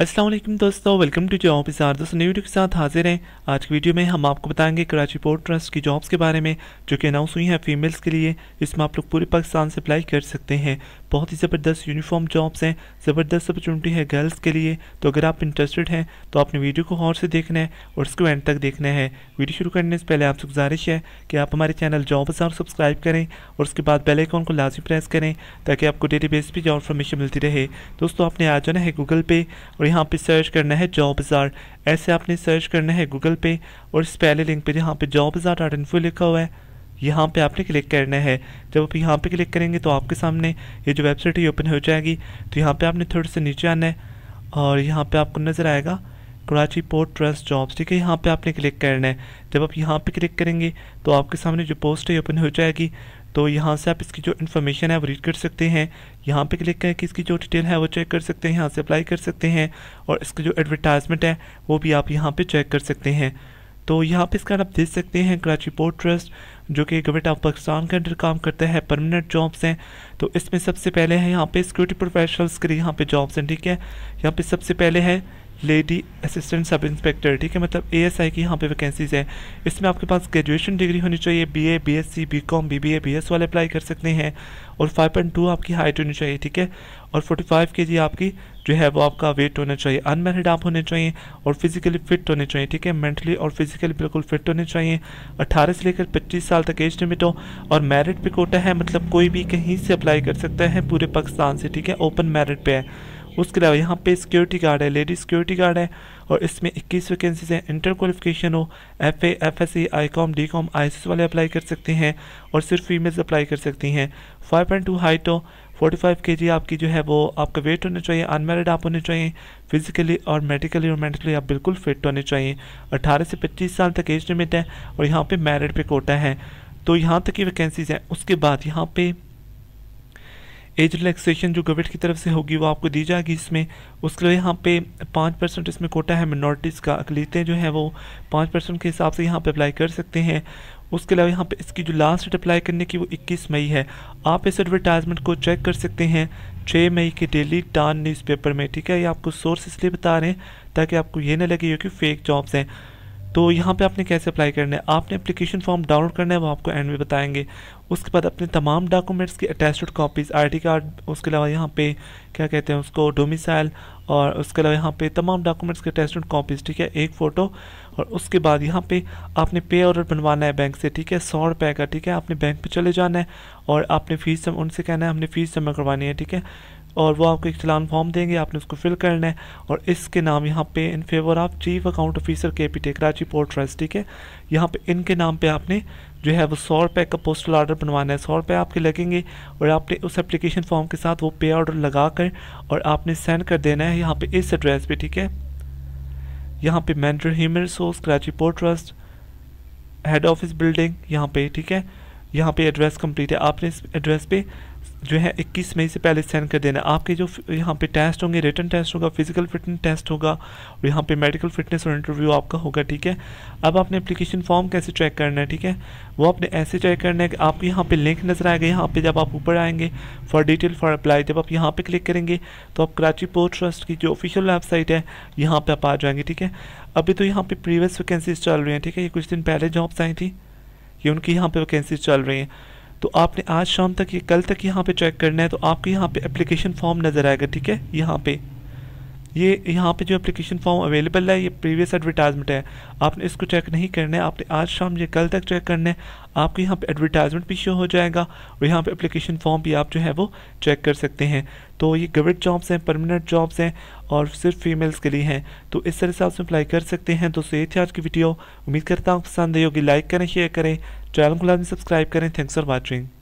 असलम दोस्तों welcome to job इसार दोस्तों नई वीडियो के साथ हाजिर हैं आज की वीडियो में हम आपको बताएंगे कराची पोर्ट ट्रस्ट की जॉब्स के बारे में जो कि अनाउंस हुई हैं फीमेल्स के लिए इसमें आप लोग पूरे पाकिस्तान से अप्लाई कर सकते हैं बहुत ही ज़बरदस्त यूनिफॉर्म जॉब्स हैं ज़बरदस्त अपॉर्चुनिटी है गर्ल्स के लिए तो अगर आप इंटरेस्टेड हैं तो आपने वीडियो को और से देखना है और इसको एंड तक देखना है वीडियो शुरू करने से पहले आपसे गुजारिश है कि आप हमारे चैनल जॉब इसार सब्सक्राइब करें और उसके बाद बेलाइकॉन को लाजमी प्रेस करें ताकि आपको डेली बेस पर जॉब इन्फॉर्मेशन मिलती रहे दोस्तों आपने आ जाना है गूगल पे और यहाँ पे सर्च करना है जॉब बाज़ार ऐसे आपने सर्च करना है गूगल पे और इस पहले लिंक पे जहाँ पे जॉब बाज़ार डॉट इन्फो लिखा हुआ है यहाँ पे आपने क्लिक करना है जब आप यहाँ पे क्लिक करेंगे तो आपके सामने ये जो वेबसाइट है ओपन हो जाएगी तो यहाँ पे आपने थोड़े से नीचे आना है और यहाँ पे आपको नज़र आएगा कराची पोर्ट ट्रस्ट जॉब्स ठीक है यहाँ पे आपने क्लिक करना है जब आप यहाँ पे क्लिक करेंगे तो आपके सामने जो पोस्ट है ओपन हो जाएगी तो यहाँ से आप इसकी जो इन्फॉर्मेशन है वो रीड कर सकते हैं यहाँ पे क्लिक करके इसकी जो डिटेल है वो चेक कर सकते हैं यहाँ से अप्लाई कर सकते हैं और इसकी जो एडवर्टाइजमेंट है वो भी आप यहाँ पर चेक कर सकते हैं तो यहाँ पे इसका आप देख सकते हैं कराची पोर्ट ट्रस्ट जो कि गवर्नमेंट ऑफ पाकिस्तान के अंडर काम करता है परमानेंट जॉब्स हैं तो इसमें सबसे पहले है यहाँ पे सिक्योरिटी प्रोफेशनल्स के लिए यहाँ पे जॉब्स हैं ठीक है यहाँ पे सबसे पहले है लेडी असिस्टेंट सब इंस्पेक्टर ठीक है मतलब एएसआई की यहाँ पे वैकेंसीज़ हैं इसमें आपके पास ग्रेजुएशन डिग्री होनी चाहिए BA BSc BCom BBA BS वाले अप्लाई कर सकते हैं और 5.2 आपकी हाइट होनी चाहिए ठीक है और 45 केजी आपकी जो है वो आपका वेट होना चाहिए अनमेरिड आप होने चाहिए और फिजिकली फिट होने चाहिए ठीक है मेंटली और फिजिकली बिल्कुल फिट होने चाहिए 18 से लेकर 25 साल तक एज लिमिट हो और मेरिट पे कोटा है मतलब कोई भी कहीं से अप्लाई कर सकता है पूरे पाकिस्तान से ठीक है ओपन मेरिट पे है उसके अलावा यहाँ पे सिक्योरिटी गार्ड है लेडी सिक्योरिटी गार्ड है और इसमें 21 वैकेंसीज हैं इंटर क्वालिफिकेशन हो F F S C I com D com I वाले अप्लाई कर सकते हैं और सिर्फ फीमेल्स अप्लाई कर सकती हैं 5.2 हाइट हो 45 के जी आपकी जो है वो आपका वेट होना चाहिए अनमेरिड आप होने चाहिए फिजिकली और मेडिकली और मेंटली आप बिल्कुल फिट होने चाहिए 18 से 25 साल तक एज लिमिट है और यहाँ पे मैरिड पे कोटा है तो यहाँ तक की वैकेंसीज़ हैं उसके बाद यहाँ पे एज रिलैक्सेशन जो गवर्नमेंट की तरफ से होगी वो आपको दी जाएगी इसमें उसके लिए यहाँ पे पाँच परसेंट इसमें कोटा है मिनॉरिटीज़ का अकलीतें जो हैं वो पाँच परसेंट के हिसाब से यहाँ पे अप्लाई कर सकते हैं उसके अलावा यहाँ पे इसकी जो लास्ट डेट अप्लाई करने की वो 21 मई है आप इस एडवर्टाइजमेंट को चेक कर सकते हैं छः मई के डेली टान न्यूज़पेपर में ठीक है ये आपको सोर्स इसलिए बता रहे हैं ताकि आपको ये ना लगे कि फ़ेक जॉब्स हैं तो यहाँ पे आपने कैसे अप्लाई करना है आपने एप्लीकेशन फॉर्म डाउनलोड करना है वो आपको एंड में बताएंगे उसके बाद अपने तमाम डॉक्यूमेंट्स की अटैचड कॉपीज़ आईडी कार्ड उसके अलावा यहाँ पे क्या कहते हैं उसको डोमिसाइल और उसके अलावा यहाँ पे तमाम डॉक्यूमेंट्स की अटैचड कॉपीज़ ठीक है एक फ़ोटो और उसके बाद यहाँ पे आपने पे ऑर्डर बनवाना है बैंक से ठीक है सौ रुपये का ठीक है आपने बैंक पे चले जाना है और आपने फ़ीस उनसे कहना है हमने फ़ीस जमा करवानी है ठीक है और वो आपको एक चलान फॉर्म देंगे आपने उसको फिल करना है और इसके नाम यहाँ पे in favour of chief account officer K P T Karachi port trust ठीक है यहाँ पे इनके नाम पे आपने जो है वो सौ रुपये का पोस्टल ऑर्डर बनवाना है सौ रुपये आपके लगेंगे और आपने उस एप्लीकेशन फॉर्म के साथ वो पे ऑर्डर लगा कर और आपने सेंड कर देना है यहाँ पर इस एड्रेस पे ठीक है यहाँ पर मैंडर human resource Karachi port trust head office building यहाँ पर ठीक है यहाँ पर एड्रेस कम्प्लीट है आपने इस एड्रेस पे जो है 21 मई से पहले सेंड कर देना आपके जो यहाँ पे टेस्ट होंगे रिटर्न टेस्ट होगा फिजिकल फिटनेस टेस्ट होगा और यहाँ पे मेडिकल फिटनेस और इंटरव्यू आपका होगा ठीक है अब आपने एप्लीकेशन फॉर्म कैसे चेक करना है ठीक है वो आपने ऐसे चेक करना है कि आपको यहाँ पे लिंक नज़र आएगा यहाँ पे जब आप ऊपर आएंगे फॉर डिटेल फॉर अप्लाई जब आप यहाँ पर क्लिक करेंगे तो आप कराची पोर्ट ट्रस्ट की जो ऑफिशियल वेबसाइट है यहाँ पर आप आ जाएंगे ठीक है अभी तो यहाँ पर प्रीवियस वैकेंसीज चल रही हैं ठीक है ये कुछ दिन पहले जॉब्स आई थी ये उनकी यहाँ पर वैकेंसीज चल रही हैं तो आपने आज शाम तक या कल तक यहाँ पे चेक करना है तो आपको यहाँ पे एप्लीकेशन फॉर्म नज़र आएगा ठीक है यहाँ पे ये यहाँ पे जो एप्लीकेशन फॉर्म अवेलेबल है ये प्रीवियस एडवर्टाइजमेंट है आपने इसको चेक नहीं करना है आपने आज शाम या कल तक चेक करना है आपको यहाँ पे एडवर्टाइजमेंट भी शो हो जाएगा और यहाँ पे एप्लीकेशन फॉर्म भी आप जो है वो चेक कर सकते हैं तो ये गवर्नमेंट जॉब्स हैं परमानेंट जॉब्स हैं और सिर्फ फीमेल्स के लिए हैं तो इस तरह से आप अप्लाई कर सकते हैं दोस्तों ये थी आज की वीडियो उम्मीद करता हूँ पसंद आई होगी लाइक करें शेयर करें चैनल को लाजमी सब्सक्राइब करें थैंक्स फॉर वॉचिंग